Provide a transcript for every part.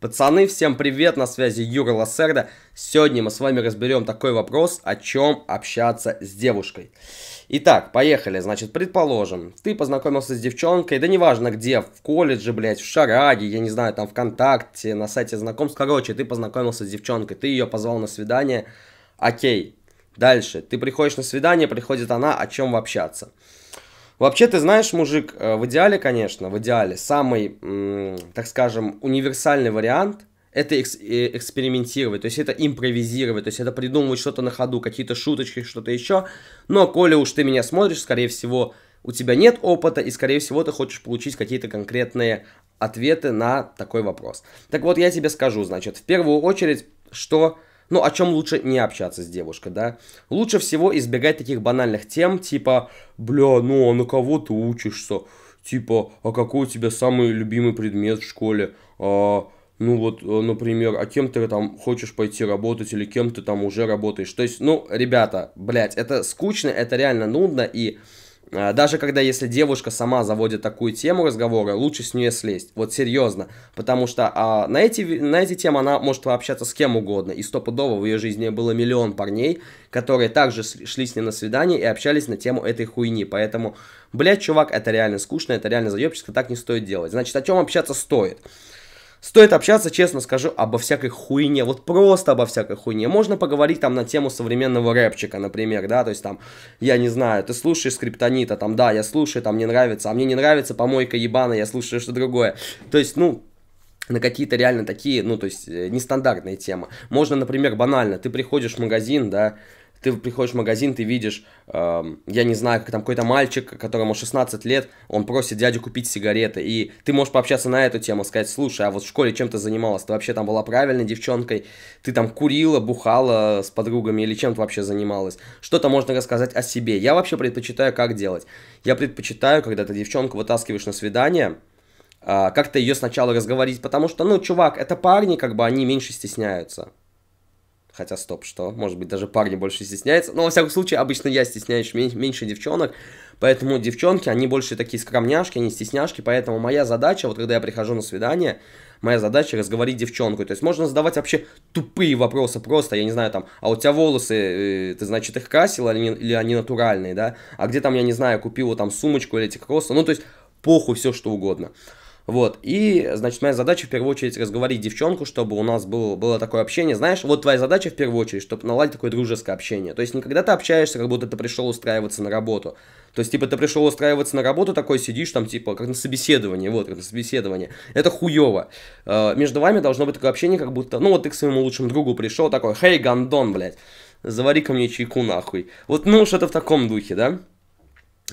Пацаны, всем привет, на связи Юра Лассерда. Сегодня мы с вами разберем такой вопрос, о чем общаться с девушкой. Итак, поехали. Значит, предположим, ты познакомился с девчонкой, да неважно где, в колледже, блядь, в Шараге, я не знаю, там ВКонтакте, на сайте знакомств. Короче, ты познакомился с девчонкой, ты ее позвал на свидание, окей. Дальше, ты приходишь на свидание, приходит она, о чем общаться. Вообще, ты знаешь, мужик, э, в идеале, конечно, в идеале, самый, так скажем, универсальный вариант – это экс э, экспериментировать, то есть это импровизировать, то есть это придумывать что-то на ходу, какие-то шуточки, что-то еще. Но, коли уж ты меня смотришь, скорее всего, у тебя нет опыта, и, скорее всего, ты хочешь получить какие-то конкретные ответы на такой вопрос. Так вот, я тебе скажу, значит, в первую очередь, что ну, о чем лучше не общаться с девушкой, да? Лучше всего избегать таких банальных тем, типа, бля, ну а на кого ты учишься? Типа, а какой у тебя самый любимый предмет в школе? А, ну вот, э, например, а кем ты там хочешь пойти работать или кем ты там уже работаешь? То есть, ну, ребята, блядь, это скучно, это реально нудно и а, даже когда, если девушка сама заводит такую тему разговора, лучше с нее слезть. Вот серьезно. Потому что а, на, эти, на эти темы она может пообщаться с кем угодно. И стопудово в ее жизни было миллион парней, которые также шли с ней на свидание и общались на тему этой хуйни. Поэтому, блядь, чувак, это реально скучно, это реально заебческо, так не стоит делать. Значит, о чем общаться стоит? Стоит общаться, честно скажу, обо всякой хуйне, вот просто обо всякой хуйне. Можно поговорить там на тему современного рэпчика, например, да, то есть там, я не знаю, ты слушаешь скриптонита, там, да, я слушаю, там, не нравится, а мне не нравится помойка ебаная, я слушаю что то другое. То есть, ну, на какие-то реально такие, ну, то есть, э, нестандартные темы. Можно, например, банально, ты приходишь в магазин, да, ты приходишь в магазин, ты видишь, э, я не знаю, как там какой-то мальчик, которому 16 лет, он просит дядю купить сигареты, и ты можешь пообщаться на эту тему, сказать, слушай, а вот в школе чем ты занималась, ты вообще там была правильной девчонкой, ты там курила, бухала с подругами или чем то вообще занималась, что-то можно рассказать о себе, я вообще предпочитаю как делать, я предпочитаю, когда ты девчонку вытаскиваешь на свидание, э, как-то ее сначала разговорить, потому что, ну, чувак, это парни, как бы они меньше стесняются. Хотя, стоп, что? Может быть, даже парни больше стесняются. Но, во всяком случае, обычно я стесняюсь меньше, меньше девчонок. Поэтому девчонки, они больше такие скромняшки, они стесняшки. Поэтому моя задача, вот когда я прихожу на свидание, моя задача разговорить девчонку. То есть можно задавать вообще тупые вопросы просто, я не знаю, там, а у тебя волосы, э, ты, значит, их красила или, или они натуральные, да? А где там, я не знаю, купила там сумочку или эти кроссы? Ну, то есть похуй все что угодно. Вот, и, значит, моя задача в первую очередь разговорить девчонку, чтобы у нас было, было такое общение, знаешь, вот твоя задача в первую очередь, чтобы наладить такое дружеское общение, то есть не когда ты общаешься, как будто ты пришел устраиваться на работу, то есть, типа, ты пришел устраиваться на работу, такой сидишь там, типа, как на собеседовании, вот, как на собеседовании. Это хуево. Э, между вами должно быть такое общение, как будто, ну, вот ты к своему лучшему другу пришел, такой, хей, гандон, блядь, завари ко мне чайку нахуй. Вот, ну, что-то в таком духе, да?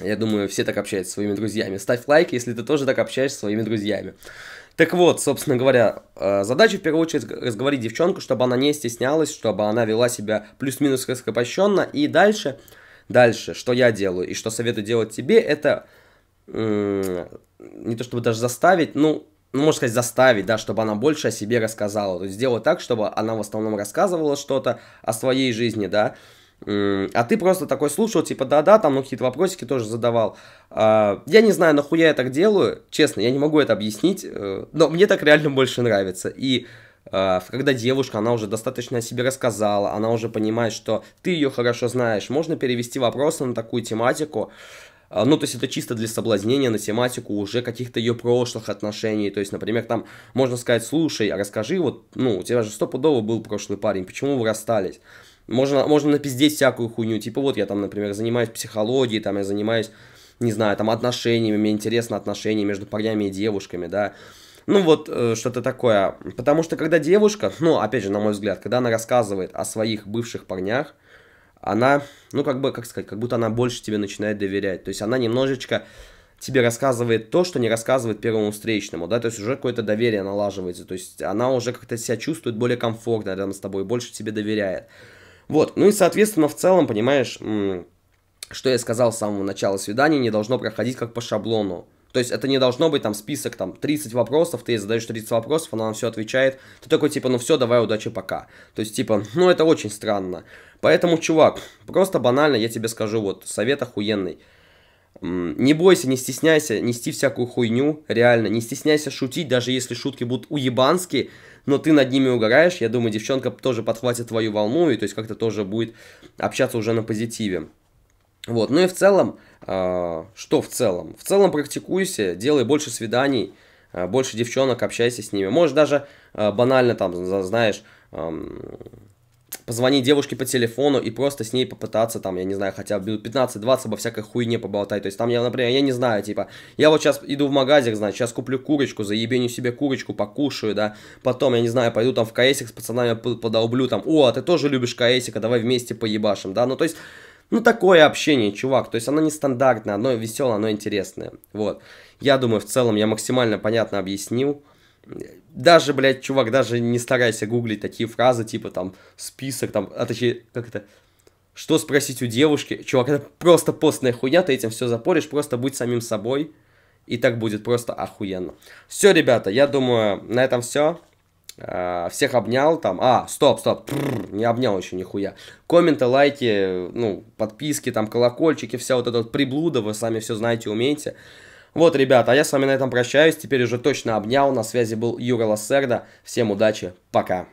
Я думаю, все так общаются со своими друзьями. Ставь лайк, если ты тоже так общаешься со своими друзьями. Так вот, собственно говоря, э, задача в первую очередь разговорить девчонку, чтобы она не стеснялась, чтобы она вела себя плюс-минус раскопощенно. И дальше, дальше, что я делаю и что советую делать тебе, это не то чтобы даже заставить, ну, ну, можно сказать, заставить, да, чтобы она больше о себе рассказала. То есть сделать так, чтобы она в основном рассказывала что-то о своей жизни, да, Э, а ты просто такой слушал, типа, да-да, там, ну, какие-то вопросики тоже задавал. А, я не знаю, нахуя я так делаю, честно, я не могу это объяснить, э, но мне так реально больше нравится. И э, когда девушка, она уже достаточно о себе рассказала, она уже понимает, что ты ее хорошо знаешь, можно перевести вопросы на такую тематику, а, ну, то есть это чисто для соблазнения на тематику уже каких-то ее прошлых отношений. То есть, например, там можно сказать, слушай, а расскажи, вот, ну, у тебя же стопудово был прошлый парень, почему вы расстались? Можно, можно напиздеть всякую хуйню. Типа вот я там, например, занимаюсь психологией, там я занимаюсь, не знаю, там отношениями, мне интересно отношения между парнями и девушками, да. Ну вот э, что-то такое. Потому что когда девушка, ну опять же, на мой взгляд, когда она рассказывает о своих бывших парнях, она, ну как бы, как сказать, как будто она больше тебе начинает доверять. То есть она немножечко тебе рассказывает то, что не рассказывает первому встречному, да, то есть уже какое-то доверие налаживается, то есть она уже как-то себя чувствует более комфортно рядом с тобой, больше тебе доверяет. Вот, ну и, соответственно, в целом, понимаешь, что я сказал с самого начала свидания, не должно проходить как по шаблону. То есть это не должно быть там список там 30 вопросов, ты ей задаешь 30 вопросов, она на все отвечает. Ты такой типа, ну все, давай, удачи, пока. То есть типа, ну это очень странно. Поэтому, чувак, просто банально я тебе скажу, вот совет охуенный. Не бойся, не стесняйся нести всякую хуйню, реально. Не стесняйся шутить, даже если шутки будут уебанские, но ты над ними угораешь. Я думаю, девчонка тоже подхватит твою волну, и то есть как-то тоже будет общаться уже на позитиве. Вот, ну и в целом, э, что в целом? В целом практикуйся, делай больше свиданий, э, больше девчонок, общайся с ними. можешь даже э, банально там, знаешь, э, позвонить девушке по телефону и просто с ней попытаться там, я не знаю, хотя бы 15-20 обо всякой хуйне поболтать. То есть там я, например, я не знаю, типа, я вот сейчас иду в магазин, значит, сейчас куплю курочку, заебеню себе курочку, покушаю, да, потом, я не знаю, пойду там в каэсик с пацанами подолблю, там, о, а ты тоже любишь каэсика, давай вместе поебашим, да, ну то есть... Ну, такое общение, чувак. То есть оно нестандартное, оно веселое, оно интересное. Вот. Я думаю, в целом я максимально понятно объяснил даже, блядь, чувак, даже не старайся гуглить такие фразы, типа там список, там, а точнее, как это, что спросить у девушки, чувак, это просто постная хуйня, ты этим все запоришь, просто будь самим собой, и так будет просто охуенно. Все, ребята, я думаю, на этом все. А, всех обнял там. А, стоп, стоп, прррр, не обнял еще нихуя. Комменты, лайки, ну, подписки, там, колокольчики, вся вот эта вот приблуда, вы сами все знаете, умеете. Вот, ребята, а я с вами на этом прощаюсь. Теперь уже точно обнял. На связи был Юра Лассерда. Всем удачи, пока.